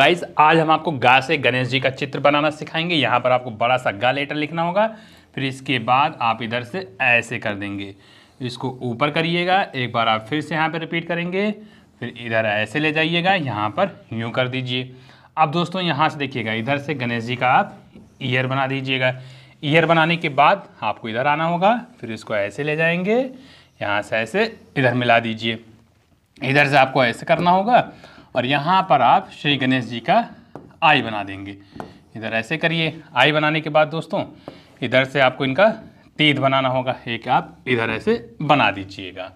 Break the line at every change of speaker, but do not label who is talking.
guys आज हम आपको गा से गणेश जी का चित्र बनाना सिखाएंगे यहाँ पर आपको बड़ा सा गा लेटर लिखना होगा फिर इसके बाद आप इधर से ऐसे कर देंगे इसको ऊपर करिएगा एक बार आप फिर से यहाँ पर रिपीट करेंगे फिर इधर ऐसे ले जाइएगा यहाँ पर यूँ कर दीजिए अब दोस्तों यहाँ से देखिएगा इधर से गणेश जी का आप ईयर बना दीजिएगा ईयर बनाने के बाद आपको इधर आना होगा फिर इसको ऐसे ले जाएंगे यहाँ से ऐसे इधर मिला दीजिए इधर से आपको ऐसे करना होगा और यहाँ पर आप श्री गणेश जी का आई बना देंगे इधर ऐसे करिए आई बनाने के बाद दोस्तों इधर से आपको इनका तीध बनाना होगा एक आप इधर ऐसे बना दीजिएगा